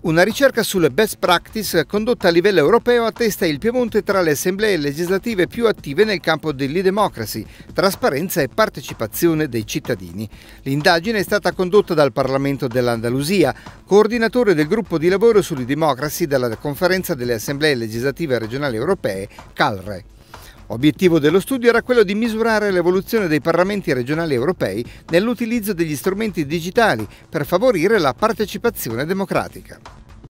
Una ricerca sulle best practice condotta a livello europeo attesta il Piemonte tra le assemblee legislative più attive nel campo dell'e-democracy, trasparenza e partecipazione dei cittadini. L'indagine è stata condotta dal Parlamento dell'Andalusia, coordinatore del gruppo di lavoro sull'e-democracy della Conferenza delle assemblee legislative regionali europee, CALRE. Obiettivo dello studio era quello di misurare l'evoluzione dei parlamenti regionali europei nell'utilizzo degli strumenti digitali per favorire la partecipazione democratica.